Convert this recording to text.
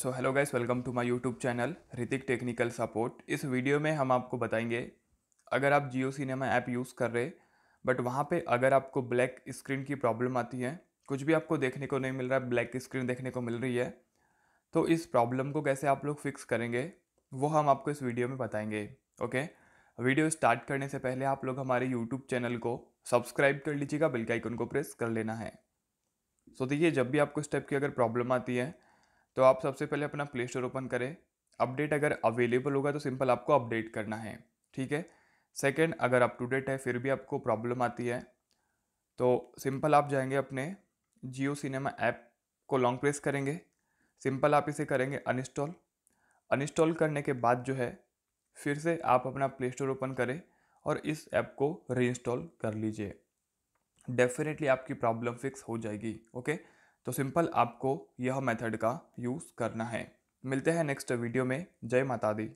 so hello guys welcome to my YouTube channel Hrithik technical support इस video में हम आपको बताएंगे अगर आप जियो सिनेमा ऐप यूज़ कर रहे बट वहाँ पे अगर आपको ब्लैक स्क्रीन की प्रॉब्लम आती है कुछ भी आपको देखने को नहीं मिल रहा है ब्लैक स्क्रीन देखने को मिल रही है तो इस प्रॉब्लम को कैसे आप लोग फिक्स करेंगे वो हम आपको इस वीडियो में बताएंगे ओके वीडियो स्टार्ट करने से पहले आप लोग हमारे यूट्यूब चैनल को सब्सक्राइब कर लीजिएगा बिल्कुल आइकन को प्रेस कर लेना है सो so, देखिए जब भी आपको स्टेप की अगर प्रॉब्लम आती है तो आप सबसे पहले अपना प्ले स्टोर ओपन करें अपडेट अगर अवेलेबल होगा तो सिंपल आपको अपडेट करना है ठीक है सेकेंड अगर अप टू डेट है फिर भी आपको प्रॉब्लम आती है तो सिंपल आप जाएंगे अपने जियो सिनेमा ऐप को लॉन्ग प्रेस करेंगे सिंपल आप इसे करेंगे अनइंस्टॉल अनइंस्टॉल करने के बाद जो है फिर से आप अपना प्ले स्टोर ओपन करें और इस ऐप को रीइंस्टॉल कर लीजिए डेफिनेटली आपकी प्रॉब्लम फिक्स हो जाएगी ओके तो सिंपल आपको यह मेथड का यूज़ करना है मिलते हैं नेक्स्ट वीडियो में जय माता दी